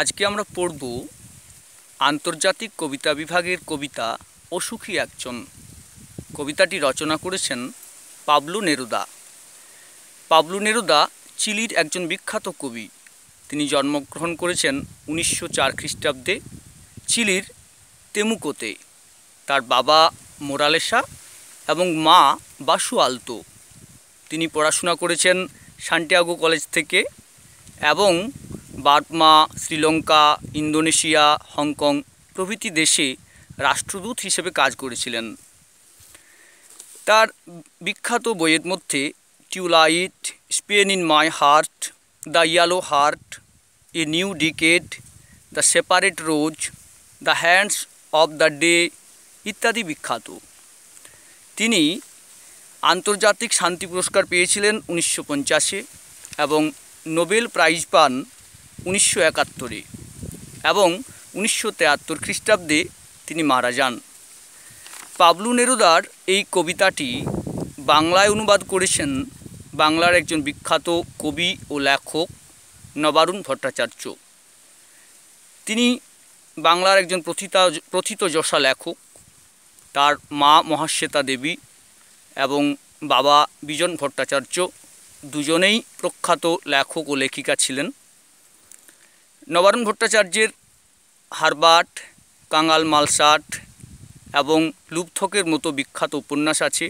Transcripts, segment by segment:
আজকে আমরা পড়ব আন্তর্জাতিক কবিতা বিভাগের কবিতা অসুখী একজন কবিতাটি রচনা করেছেন পাবলু নেরুদা পাবলু নেরুদা চিলির একজন বিখ্যাত কবি তিনি জন্মগ্রহণ করেছেন উনিশশো চার খ্রিস্টাব্দে চিলির তেমুকোতে তার বাবা মোরালেসা এবং মা বাসু আলতো তিনি পড়াশোনা করেছেন সান্টিয়াগো কলেজ থেকে এবং বার্মা শ্রীলঙ্কা ইন্দোনেশিয়া হংকং প্রভৃতি দেশে রাষ্ট্রদূত হিসেবে কাজ করেছিলেন তার বিখ্যাত বইয়ের মধ্যে twilight Spain in my heart the yellow heart a new decade the separate rose the hands of the day ইত্যাদি বিখ্যাত তিনি আন্তর্জাতিক শান্তি পুরস্কার পেয়েছিলেন উনিশশো পঞ্চাশে এবং নোবেল প্রাইজ পান উনিশশো একাত্তরে এবং উনিশশো তেয়াত্তর খ্রিস্টাব্দে তিনি মারা যান পাবলু নেরুদার এই কবিতাটি বাংলায় অনুবাদ করেছেন বাংলার একজন বিখ্যাত কবি ও লেখক নবারুণ ভট্টাচার্য তিনি বাংলার একজন প্রথিতা প্রথিত যশা লেখক তার মা মহাশ্বেতা দেবী এবং বাবা বিজন ভট্টাচার্য দুজনেই প্রখ্যাত লেখক ও লেখিকা ছিলেন নবারণ ভট্টাচার্যের হারবাট কাঙাল মালসাট এবং লুপ্থকের মতো বিখ্যাত উপন্যাস আছে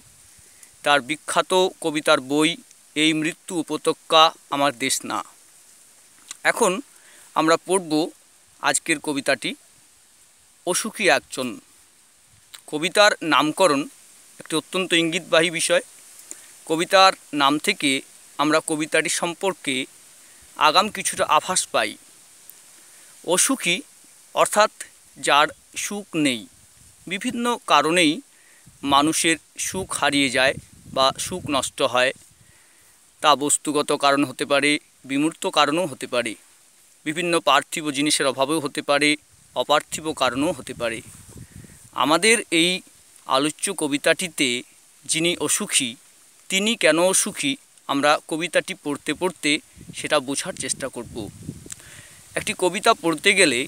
তার বিখ্যাত কবিতার বই এই মৃত্যু উপত্যকা আমার দেশ না এখন আমরা পড়ব আজকের কবিতাটি অসুখী একজন কবিতার নামকরণ একটি অত্যন্ত ইঙ্গিতবাহী বিষয় কবিতার নাম থেকে আমরা কবিতাটি সম্পর্কে আগাম কিছুটা আভাস পাই অসুখী অর্থাৎ যার সুখ নেই বিভিন্ন কারণেই মানুষের সুখ হারিয়ে যায় বা সুখ নষ্ট হয় তা বস্তুগত কারণ হতে পারে বিমূর্ত কারণও হতে পারে বিভিন্ন পার্থিব জিনিসের অভাবেও হতে পারে অপার্থিব কারণও হতে পারে আমাদের এই আলোচ্য কবিতাটিতে যিনি অসুখী তিনি কেন অসুখী আমরা কবিতাটি পড়তে পড়তে সেটা বোঝার চেষ্টা করব একটি কবিতা পড়তে গেলে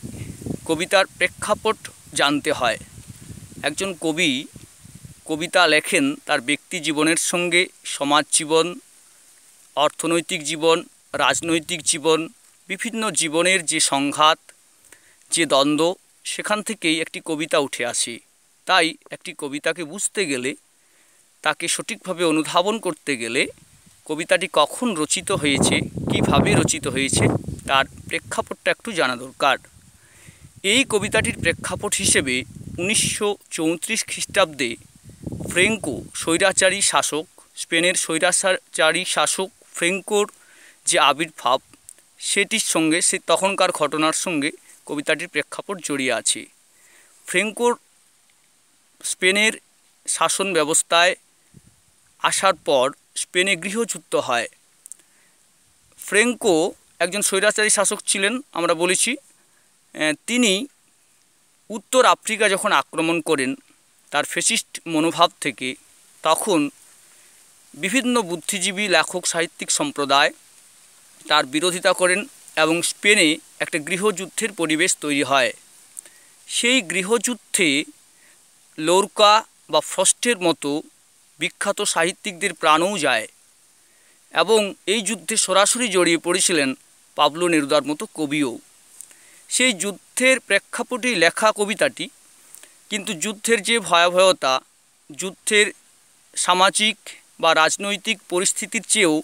কবিতার প্রেক্ষাপট জানতে হয় একজন কবি কবিতা লেখেন তার ব্যক্তি জীবনের সঙ্গে সমাজ জীবন অর্থনৈতিক জীবন রাজনৈতিক জীবন বিভিন্ন জীবনের যে সংঘাত যে দ্বন্দ্ব সেখান থেকেই একটি কবিতা উঠে আসে তাই একটি কবিতাকে বুঝতে গেলে তাকে সঠিকভাবে অনুধাবন করতে গেলে কবিতাটি কখন রচিত হয়েছে কিভাবে রচিত হয়েছে তার প্রেক্ষাপটটা একটু জানা দরকার এই কবিতাটির প্রেক্ষাপট হিসেবে উনিশশো চৌত্রিশ খ্রিস্টাব্দে ফ্রেঙ্কো স্বৈরাচারী শাসক স্পেনের স্বৈরাচারী শাসক ফ্রেঙ্কোর যে আবির্ভাব সেটির সঙ্গে সে তখনকার ঘটনার সঙ্গে কবিতাটির প্রেক্ষাপট জড়িয়ে আছে ফ্রেঙ্কোর স্পেনের শাসন ব্যবস্থায় আসার পর স্পেনে গৃহচ্যুত হয় ফ্রেঙ্কো একজন স্বৈরাচারী শাসক ছিলেন আমরা বলেছি তিনি উত্তর আফ্রিকা যখন আক্রমণ করেন তার ফেসিস্ট মনোভাব থেকে তখন বিভিন্ন বুদ্ধিজীবী লেখক সাহিত্যিক সম্প্রদায় তার বিরোধিতা করেন এবং স্পেনে একটা গৃহযুদ্ধের পরিবেশ তৈরি হয় সেই গৃহযুদ্ধে লোরকা বা ফ্রস্টের মতো বিখ্যাত সাহিত্যিকদের প্রাণও যায় এবং এই যুদ্ধে সরাসরি জড়িয়ে পড়েছিলেন পাবলো নেরুদার মতো কবিও সেই যুদ্ধের প্রেক্ষাপটে লেখা কবিতাটি কিন্তু যুদ্ধের যে ভয়াবহতা যুদ্ধের সামাজিক বা রাজনৈতিক পরিস্থিতির চেয়েও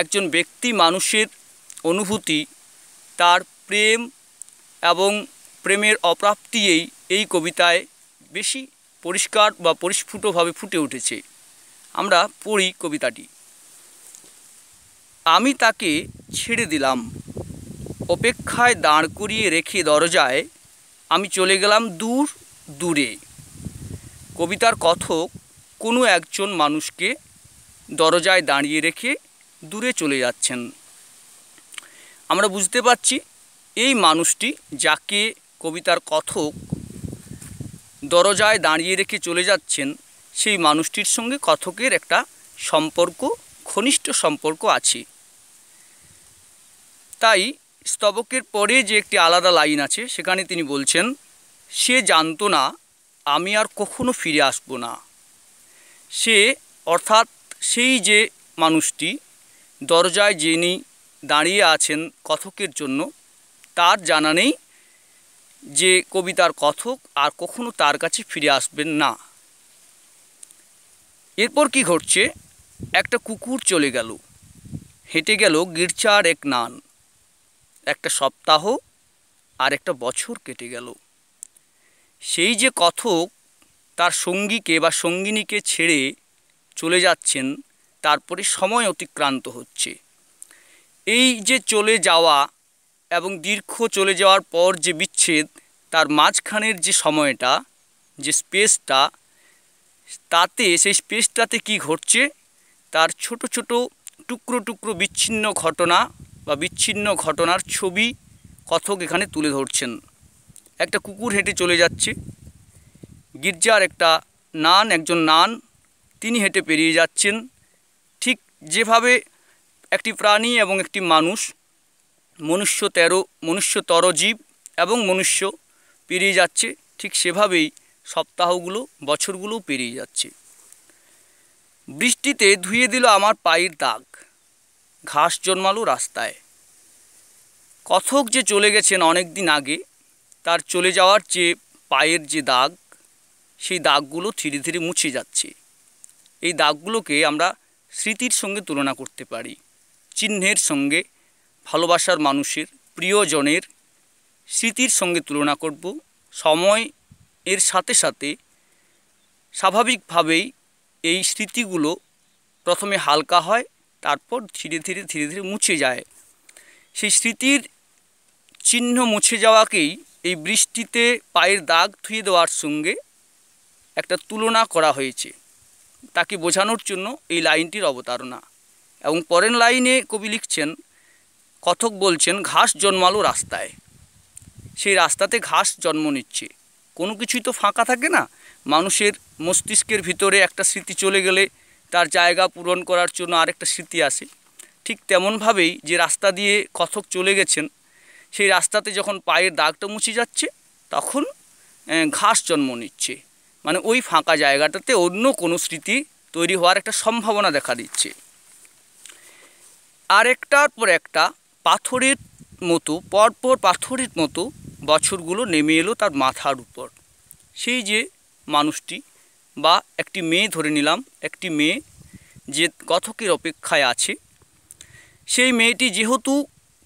একজন ব্যক্তি মানুষের অনুভূতি তার প্রেম এবং প্রেমের অপ্রাপ্তিয়েই এই কবিতায় বেশি পরিষ্কার বা পরিস্ফুটভাবে ফুটে উঠেছে আমরা পড়ি কবিতাটি আমি তাকে ছেড়ে দিলাম অপেক্ষায় দাঁড় করিয়ে রেখে দরজায় আমি চলে গেলাম দূর দূরে কবিতার কথক কোনো একজন মানুষকে দরজায় দাঁড়িয়ে রেখে দূরে চলে যাচ্ছেন আমরা বুঝতে পারছি এই মানুষটি যাকে কবিতার কথক দরজায় দাঁড়িয়ে রেখে চলে যাচ্ছেন সেই মানুষটির সঙ্গে কথকের একটা সম্পর্ক ঘনিষ্ঠ সম্পর্ক আছে তাই স্তবকের পরে যে একটি আলাদা লাইন আছে সেখানে তিনি বলছেন সে জানতো না আমি আর কখনো ফিরে আসব না সে অর্থাৎ সেই যে মানুষটি দরজায় যিনি দাঁড়িয়ে আছেন কথকের জন্য তার জানা নেই যে কবিতার কথক আর কখনো তার কাছে ফিরে আসবেন না এরপর কি ঘটছে একটা কুকুর চলে গেল হেঁটে গেল গির্জার এক নান একটা সপ্তাহ আর একটা বছর কেটে গেল সেই যে কথক তার সঙ্গীকে বা সঙ্গিনীকে ছেড়ে চলে যাচ্ছেন তারপরে সময় অতিক্রান্ত হচ্ছে এই যে চলে যাওয়া এবং দীর্ঘ চলে যাওয়ার পর যে বিচ্ছেদ তার মাঝখানের যে সময়টা যে স্পেসটা তাতে সেই স্পেসটাতে কি ঘটছে তার ছোট ছোট টুকরো টুকরো বিচ্ছিন্ন ঘটনা বা বিচ্ছিন্ন ঘটনার ছবি কথক এখানে তুলে ধরছেন একটা কুকুর হেঁটে চলে যাচ্ছে গির্জার একটা নান একজন নান তিনি হেঁটে পেরিয়ে যাচ্ছেন ঠিক যেভাবে একটি প্রাণী এবং একটি মানুষ মনুষ্য তেরো মনুষ্য তরজীব এবং মনুষ্য পেরিয়ে যাচ্ছে ঠিক সেভাবেই সপ্তাহগুলো বছরগুলোও পেরিয়ে যাচ্ছে বৃষ্টিতে ধুয়ে দিল আমার পায়ের দাগ ঘাস জন্মালো রাস্তায় কথক যে চলে গেছেন অনেক দিন আগে তার চলে যাওয়ার যে পায়ের যে দাগ সেই দাগগুলো ধীরে ধীরে মুছে যাচ্ছে এই দাগগুলোকে আমরা স্মৃতির সঙ্গে তুলনা করতে পারি চিহ্নের সঙ্গে ভালোবাসার মানুষের প্রিয়জনের স্মৃতির সঙ্গে তুলনা করব সময় এর সাথে সাথে স্বাভাবিকভাবেই এই স্মৃতিগুলো প্রথমে হালকা হয় তারপর ধীরে ধীরে ধীরে ধীরে মুছে যায় সেই স্মৃতির চিহ্ন মুছে যাওয়াকেই এই বৃষ্টিতে পায়ের দাগ ধুয়ে দেওয়ার সঙ্গে একটা তুলনা করা হয়েছে তাকে বোঝানোর জন্য এই লাইনটির অবতারণা এবং পরের লাইনে কবি লিখছেন কথক বলছেন ঘাস জন্মালো রাস্তায় সেই রাস্তাতে ঘাস জন্ম নিচ্ছে কোনো কিছুই তো ফাঁকা থাকে না মানুষের মস্তিষ্কের ভিতরে একটা স্মৃতি চলে গেলে তার জায়গা পূরণ করার জন্য আরেকটা স্মৃতি আসে ঠিক তেমনভাবেই যে রাস্তা দিয়ে কথক চলে গেছেন সেই রাস্তাতে যখন পায়ের দাগটা মুছে যাচ্ছে তখন ঘাস জন্ম নিচ্ছে মানে ওই ফাঁকা জায়গাটাতে অন্য কোনো স্মৃতি তৈরি হওয়ার একটা সম্ভাবনা দেখা দিচ্ছে আরেকটার পর একটা পাথরের মতো পরপর পাথরের মতো বছরগুলো নেমে এলো তার মাথার উপর সেই যে মানুষটি বা একটি মেয়ে ধরে নিলাম একটি মেয়ে যে কথকের অপেক্ষায় আছে সেই মেয়েটি যেহেতু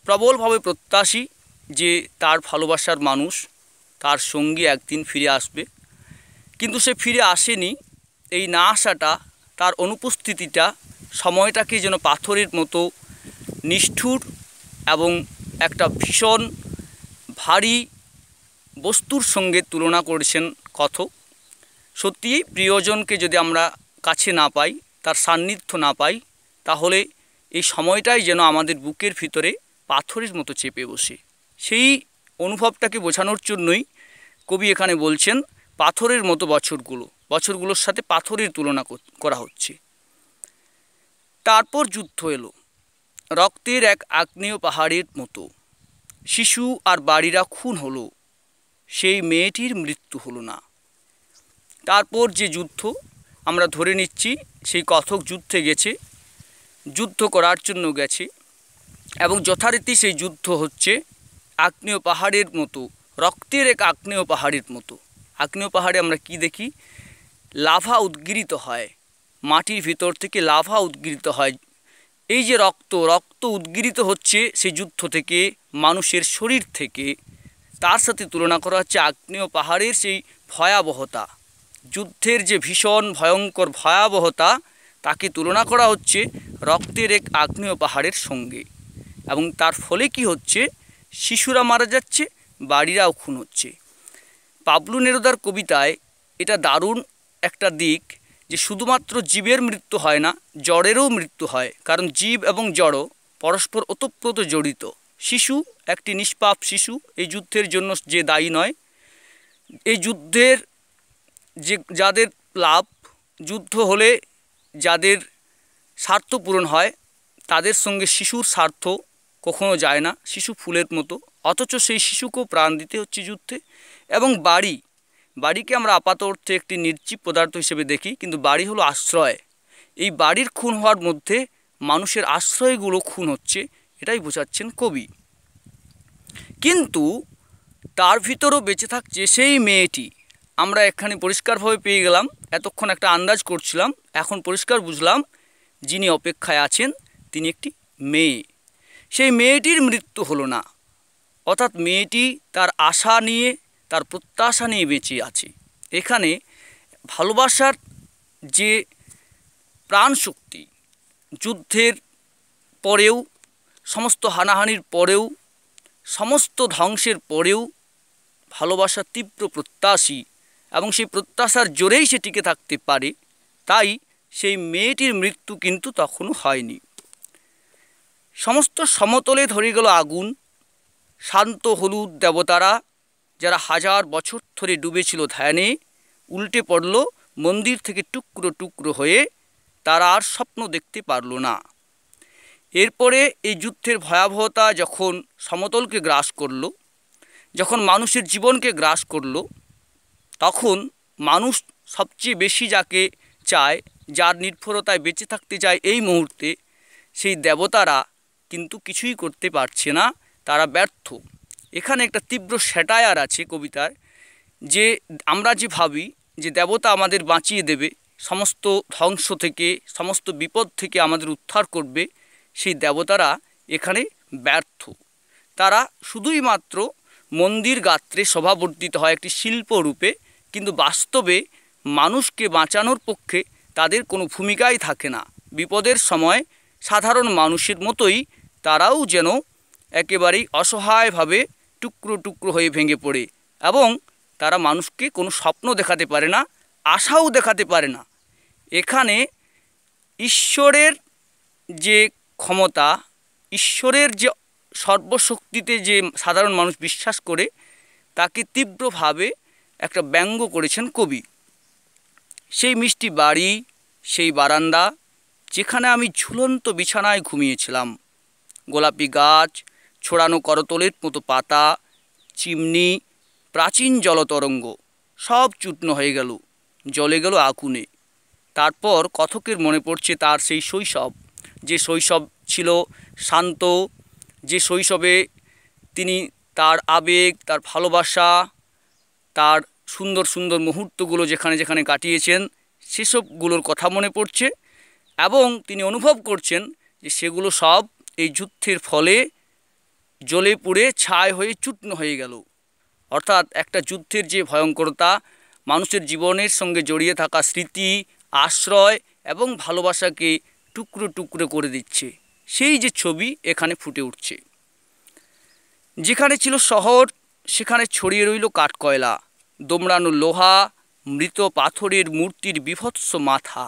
প্রবলভাবে প্রত্যাশী যে তার ভালোবাসার মানুষ তার সঙ্গী একদিন ফিরে আসবে কিন্তু সে ফিরে আসেনি এই না আসাটা তার অনুপস্থিতিটা সময়টাকে যেন পাথরের মতো নিষ্ঠুর এবং একটা ভীষণ ভারী বস্তুর সঙ্গে তুলনা করেছেন কথক সত্যিই প্রিয়জনকে যদি আমরা কাছে না পাই তার সান্নিধ্য না পাই তাহলে এই সময়টাই যেন আমাদের বুকের ভিতরে পাথরের মতো চেপে বসে সেই অনুভবটাকে বোঝানোর জন্যই কবি এখানে বলছেন পাথরের মতো বছরগুলো বছরগুলোর সাথে পাথরের তুলনা করা হচ্ছে তারপর যুদ্ধ এলো রক্তের এক আগ্নেয় পাহাড়ের মতো শিশু আর বাড়িরা খুন হলো সেই মেয়েটির মৃত্যু হলো না তারপর যে যুদ্ধ আমরা ধরে নিচ্ছি সেই কথক যুদ্ধে গেছে যুদ্ধ করার জন্য গেছে এবং যথারীতি সেই যুদ্ধ হচ্ছে আগ্নেয় পাহাড়ের মতো রক্তের এক আগ্নেয় পাহাড়ের মতো আগ্নেয় পাহাড়ে আমরা কি দেখি লাভা উদ্গিরিত হয় মাটির ভিতর থেকে লাভা উদ্গিরিত হয় এই যে রক্ত রক্ত উদ্গিরিত হচ্ছে সেই যুদ্ধ থেকে মানুষের শরীর থেকে তার সাথে তুলনা করা হচ্ছে আগ্নেয় পাহাড়ের সেই ভয়াবহতা যুদ্ধের যে ভীষণ ভয়ঙ্কর ভয়াবহতা তাকে তুলনা করা হচ্ছে রক্তের এক আগ্নেয় পাহাড়ের সঙ্গে এবং তার ফলে কি হচ্ছে শিশুরা মারা যাচ্ছে বাড়িরাও খুন হচ্ছে পাবলু নেরোদার কবিতায় এটা দারুণ একটা দিক যে শুধুমাত্র জীবের মৃত্যু হয় না জড়েরও মৃত্যু হয় কারণ জীব এবং জড় পরস্পর ওতপ্রোত জড়িত শিশু একটি নিষ্পাপ শিশু এই যুদ্ধের জন্য যে দায়ী নয় এই যুদ্ধের যে যাদের লাভ যুদ্ধ হলে যাদের স্বার্থ পূরণ হয় তাদের সঙ্গে শিশুর স্বার্থ কখনো যায় না শিশু ফুলের মতো অথচ সেই শিশুকেও প্রাণ দিতে হচ্ছে যুদ্ধে এবং বাড়ি বাড়িকে আমরা আপাত অর্থে একটি নির্জীব পদার্থ হিসেবে দেখি কিন্তু বাড়ি হলো আশ্রয় এই বাড়ির খুন হওয়ার মধ্যে মানুষের আশ্রয়গুলো খুন হচ্ছে এটাই বোঝাচ্ছেন কবি কিন্তু তার ভিতরও বেঁচে থাকছে সেই মেয়েটি আমরা এখানে পরিষ্কারভাবে পেয়ে গেলাম এতক্ষণ একটা আন্দাজ করছিলাম এখন পরিষ্কার বুঝলাম যিনি অপেক্ষায় আছেন তিনি একটি মেয়ে সেই মেয়েটির মৃত্যু হলো না অর্থাৎ মেয়েটি তার আশা নিয়ে তার প্রত্যাশা নিয়ে বেঁচে আছি এখানে ভালোবাসার যে প্রাণ শক্তি যুদ্ধের পরেও সমস্ত হানাহানির পরেও সমস্ত ধ্বংসের পরেও ভালোবাসা তীব্র প্রত্যাশী এবং সেই প্রত্যাশার জোরেই সে টিকে থাকতে পারে তাই সেই মেয়েটির মৃত্যু কিন্তু তখনও হয়নি সমস্ত সমতলে ধরে গেল আগুন শান্ত হলুদ দেবতারা যারা হাজার বছর ধরে ডুবেছিল ধ্যানে উল্টে পড়ল মন্দির থেকে টুকরো টুকরো হয়ে তারা আর স্বপ্ন দেখতে পারল না এরপরে এই যুদ্ধের ভয়াবহতা যখন সমতলকে গ্রাস করল যখন মানুষের জীবনকে গ্রাস করল তখন মানুষ সবচেয়ে বেশি যাকে চায় যার নির্ভরতায় বেঁচে থাকতে চায় এই মুহূর্তে সেই দেবতারা কিন্তু কিছুই করতে পারছে না তারা ব্যর্থ এখানে একটা তীব্র স্যাটায়ার আছে কবিতার যে আমরা যে ভাবি যে দেবতা আমাদের বাঁচিয়ে দেবে সমস্ত ধ্বংস থেকে সমস্ত বিপদ থেকে আমাদের উদ্ধার করবে সেই দেবতারা এখানে ব্যর্থ তারা শুধুই মাত্র মন্দির গাত্রে সভাবর্ধিত হয় একটি শিল্প রূপে কিন্তু বাস্তবে মানুষকে বাঁচানোর পক্ষে তাদের কোনো ভূমিকাই থাকে না বিপদের সময় সাধারণ মানুষের মতোই তারাও যেন একেবারেই অসহায়ভাবে টুকরো টুকরো হয়ে ভেঙে পড়ে এবং তারা মানুষকে কোনো স্বপ্ন দেখাতে পারে না আশাও দেখাতে পারে না এখানে ঈশ্বরের যে ক্ষমতা ঈশ্বরের যে সর্বশক্তিতে যে সাধারণ মানুষ বিশ্বাস করে তাকে তীব্রভাবে একটা ব্যঙ্গ করেছেন কবি সেই মিষ্টি বাড়ি সেই বারান্দা যেখানে আমি ঝুলন্ত বিছানায় ঘুমিয়েছিলাম গোলাপি গাছ ছড়ানো করতলের মতো পাতা চিমনি প্রাচীন জলতরঙ্গ সব চূর্ণ হয়ে গেল জলে গেল আকুনে তারপর কথকের মনে পড়ছে তার সেই শৈশব যে শৈশব ছিল শান্ত যে শৈশবে তিনি তার আবেগ তার ভালোবাসা তার সুন্দর সুন্দর মুহূর্তগুলো যেখানে যেখানে কাটিয়েছেন সেসবগুলোর কথা মনে পড়ছে এবং তিনি অনুভব করছেন যে সেগুলো সব এই যুদ্ধের ফলে জ্বলে পুড়ে ছায় হয়ে চূর্ণ হয়ে গেল অর্থাৎ একটা যুদ্ধের যে ভয়ঙ্করতা মানুষের জীবনের সঙ্গে জড়িয়ে থাকা স্মৃতি আশ্রয় এবং ভালোবাসাকে টুকরো টুকরো করে দিচ্ছে সেই যে ছবি এখানে ফুটে উঠছে যেখানে ছিল শহর সেখানে ছড়িয়ে রইল কাঠকয়লা দোমড়ানো লোহা মৃত পাথরের মূর্তির বিভৎস মাথা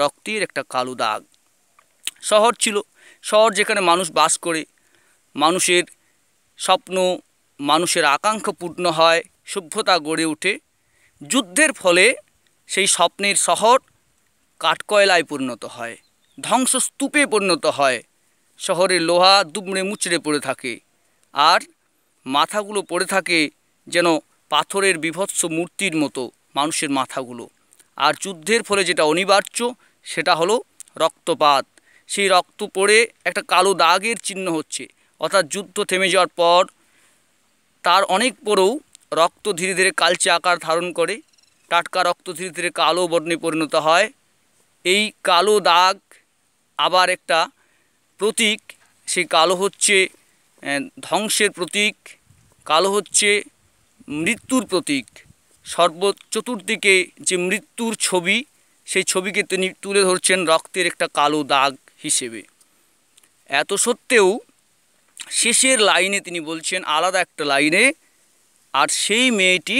রক্তের একটা কালো দাগ শহর ছিল শহর যেখানে মানুষ বাস করে মানুষের স্বপ্ন মানুষের আকাঙ্ক্ষা পূর্ণ হয় সভ্যতা গড়ে ওঠে যুদ্ধের ফলে সেই স্বপ্নের শহর কাঠকয়লায় পরিণত হয় ধ্বংসস্তূপে পরিণত হয় শহরে লোহা দুবড়ে মুচড়ে পড়ে থাকে আর মাথাগুলো পড়ে থাকে যেন পাথরের বিভৎস মূর্তির মতো মানুষের মাথাগুলো আর যুদ্ধের ফলে যেটা অনিবার্য সেটা হলো রক্তপাত সেই রক্ত পড়ে একটা কালো দাগের চিহ্ন হচ্ছে অর্থাৎ যুদ্ধ থেমে যাওয়ার পর তার অনেক পরেও রক্ত ধীরে ধীরে কালচে আকার ধারণ করে টাটকা রক্ত ধীরে ধীরে কালো বর্ণে পরিণত হয় এই কালো দাগ আবার একটা প্রতীক সেই কালো হচ্ছে ধ্বংসের প্রতীক কালো হচ্ছে মৃত্যুর প্রতীক সর্ব চতুর্দিকে যে মৃত্যুর ছবি সেই ছবিকে তিনি তুলে ধরছেন রক্তের একটা কালো দাগ হিসেবে এত সত্ত্বেও শেষের লাইনে তিনি বলছেন আলাদা একটা লাইনে আর সেই মেয়েটি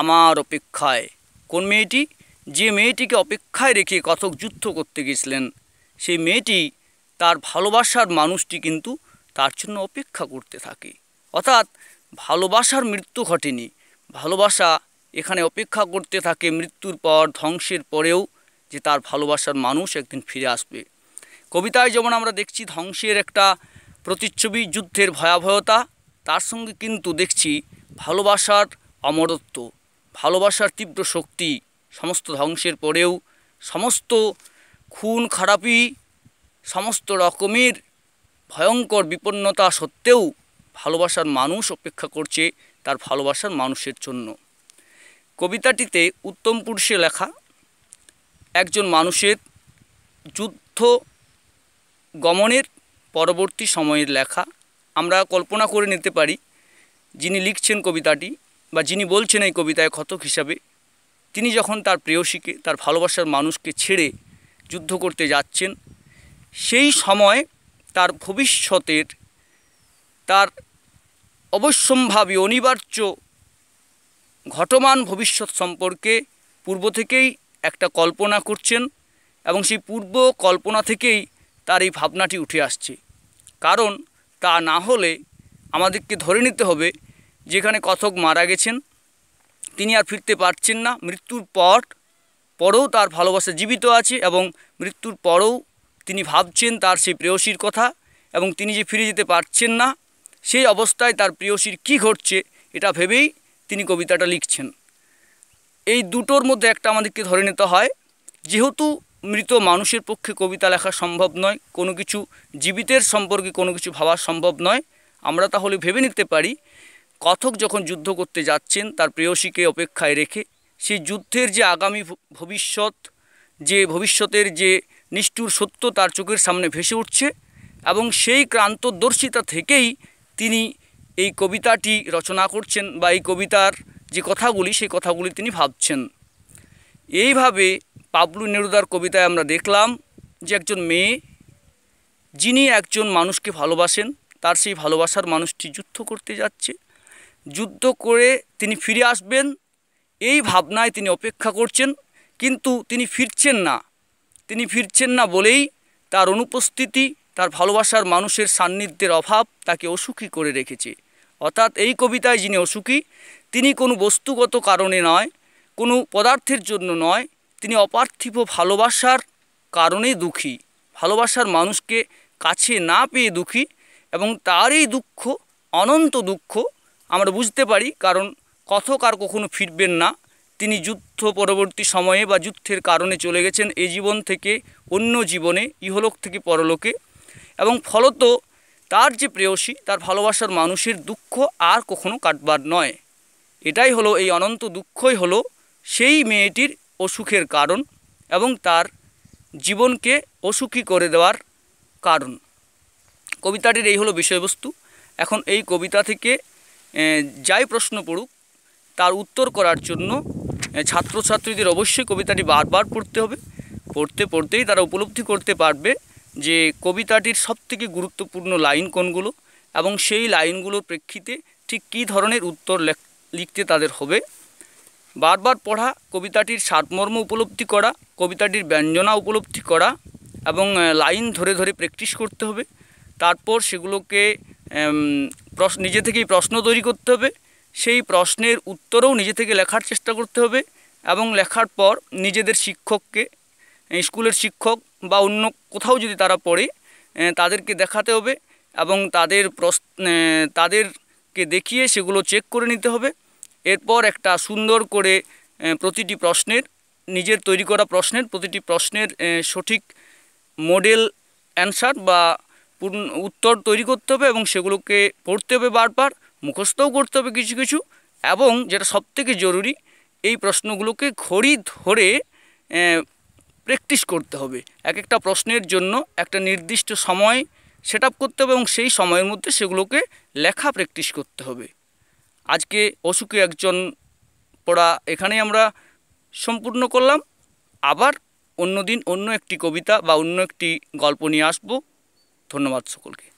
আমার অপেক্ষায় কোন মেয়েটি যে মেয়েটিকে অপেক্ষায় রেখে কথক যুদ্ধ করতে গেছিলেন সেই মেয়েটি তার ভালোবাসার মানুষটি কিন্তু তার জন্য অপেক্ষা করতে থাকে অর্থাৎ ভালোবাসার মৃত্যু ঘটেনি ভালোবাসা এখানে অপেক্ষা করতে থাকে মৃত্যুর পর ধ্বংসের পরেও যে তার ভালোবাসার মানুষ একদিন ফিরে আসবে কবিতায় যেমন আমরা দেখছি ধ্বংসের একটা প্রতিচ্ছবি যুদ্ধের ভয়াবহতা তার সঙ্গে কিন্তু দেখছি ভালোবাসার অমরত্ব ভালোবাসার তীব্র শক্তি সমস্ত ধ্বংসের পরেও সমস্ত খুন খারাপি সমস্ত রকমের ভয়ঙ্কর বিপন্নতা সত্ত্বেও ভালোবাসার মানুষ অপেক্ষা করছে তার ভালোবাসার মানুষের জন্য কবিতাটিতে উত্তম পুরুষে লেখা একজন মানুষের যুদ্ধ গমনের পরবর্তী সময়ের লেখা আমরা কল্পনা করে নিতে পারি যিনি লিখছেন কবিতাটি বা যিনি বলছেন এই কবিতায় ক্ষতক হিসাবে তিনি যখন তার প্রেয়সীকে তার ভালোবাসার মানুষকে ছেড়ে যুদ্ধ করতে যাচ্ছেন সেই সময় তার ভবিষ্যতের তার অবশ্যম্ভাবী অনিবার্য ঘটমান ভবিষ্যৎ সম্পর্কে পূর্ব থেকেই একটা কল্পনা করছেন এবং সেই পূর্ব কল্পনা থেকেই তার এই ভাবনাটি উঠে আসছে কারণ তা না হলে আমাদেরকে ধরে নিতে হবে যেখানে কথক মারা গেছেন তিনি আর ফিরতে পারছেন না মৃত্যুর পর পরেও তার ভালোবাসা জীবিত আছে এবং মৃত্যুর পরেও তিনি ভাবছেন তার সেই প্রেয়সীর কথা এবং তিনি যে ফিরে যেতে পারছেন না সেই অবস্থায় তার প্রেয়সীর কি ঘটছে এটা ভেবেই তিনি কবিতাটা লিখছেন এই দুটোর মধ্যে একটা আমাদেরকে ধরে নিতে হয় যেহেতু মৃত মানুষের পক্ষে কবিতা লেখা সম্ভব নয় কোনো কিছু জীবিতের সম্পর্কে কোনো কিছু ভাবা সম্ভব নয় আমরা তাহলে ভেবে নিতে পারি কথক যখন যুদ্ধ করতে যাচ্ছেন তার প্রেয়সীকে অপেক্ষায় রেখে সেই যুদ্ধের যে আগামী ভবিষ্যৎ যে ভবিষ্যতের যে নিষ্ঠুর সত্য তার চোখের সামনে ভেসে উঠছে এবং সেই ক্রান্তদর্শিতা থেকেই তিনি এই কবিতাটি রচনা করছেন বা এই কবিতার যে কথাগুলি সেই কথাগুলি তিনি ভাবছেন এইভাবে পাবলু নেরুদার কবিতায় আমরা দেখলাম যে একজন মেয়ে যিনি একজন মানুষকে ভালোবাসেন তার সেই ভালোবাসার মানুষটি যুদ্ধ করতে যাচ্ছে যুদ্ধ করে তিনি ফিরে আসবেন এই ভাবনায় তিনি অপেক্ষা করছেন কিন্তু তিনি ফিরছেন না তিনি ফিরছেন না বলেই তার অনুপস্থিতি তার ভালোবাসার মানুষের সান্নিধ্যের অভাব তাকে অসুখী করে রেখেছে অর্থাৎ এই কবিতায় যিনি অসুখী তিনি কোনো বস্তুগত কারণে নয় কোনো পদার্থের জন্য নয় তিনি অপার্থিব ভালোবাসার কারণে দুঃখী ভালোবাসার মানুষকে কাছে না পেয়ে দুঃখী এবং তারই দুঃখ অনন্ত দুঃখ আমরা বুঝতে পারি কারণ কথক আর কখনো ফিরবেন না তিনি যুদ্ধ পরবর্তী সময়ে বা যুদ্ধের কারণে চলে গেছেন এই জীবন থেকে অন্য জীবনে ইহলোক থেকে পরলোকে এবং ফলত তার যে প্রেয়সী তার ভালোবাসার মানুষের দুঃখ আর কখনো কাটবার নয় এটাই হলো এই অনন্ত দুঃখই হলো সেই মেয়েটির অসুখের কারণ এবং তার জীবনকে অসুখী করে দেওয়ার কারণ কবিতাটির এই হলো বিষয়বস্তু এখন এই কবিতা থেকে যাই প্রশ্ন পড়ুক তার উত্তর করার জন্য ছাত্রছাত্রীদের অবশ্যই কবিতাটি বারবার পড়তে হবে পড়তে পড়তেই তারা উপলব্ধি করতে পারবে যে কবিতাটির সবথেকে গুরুত্বপূর্ণ লাইন কোনগুলো এবং সেই লাইনগুলোর প্রেক্ষিতে ঠিক কী ধরনের উত্তর লিখতে তাদের হবে বারবার পড়া কবিতাটির সাতমর্ম উপলব্ধি করা কবিতাটির ব্যঞ্জনা উপলব্ধি করা এবং লাইন ধরে ধরে প্র্যাকটিস করতে হবে তারপর সেগুলোকে প্রশ্ন নিজে থেকেই প্রশ্ন তৈরি করতে হবে সেই প্রশ্নের উত্তরও নিজে থেকে লেখার চেষ্টা করতে হবে এবং লেখার পর নিজেদের শিক্ষককে স্কুলের শিক্ষক বা অন্য কোথাও যদি তারা পড়ে তাদেরকে দেখাতে হবে এবং তাদের প্রশ্ন তাদেরকে দেখিয়ে সেগুলো চেক করে নিতে হবে এরপর একটা সুন্দর করে প্রতিটি প্রশ্নের নিজের তৈরি করা প্রশ্নের প্রতিটি প্রশ্নের সঠিক মডেল অ্যান্সার বা উত্তর তৈরি করতে হবে এবং সেগুলোকে পড়তে হবে বারবার মুখস্থও করতে হবে কিছু কিছু এবং যেটা সবথেকে জরুরি এই প্রশ্নগুলোকে ঘড়ি ধরে প্র্যাকটিস করতে হবে এক একটা প্রশ্নের জন্য একটা নির্দিষ্ট সময় সেট করতে হবে এবং সেই সময়ের মধ্যে সেগুলোকে লেখা প্র্যাকটিস করতে হবে আজকে অসুখে একজন পড়া এখানে আমরা সম্পূর্ণ করলাম আবার অন্য দিন অন্য একটি কবিতা বা অন্য একটি গল্প নিয়ে আসব ধন্যবাদ সকলকে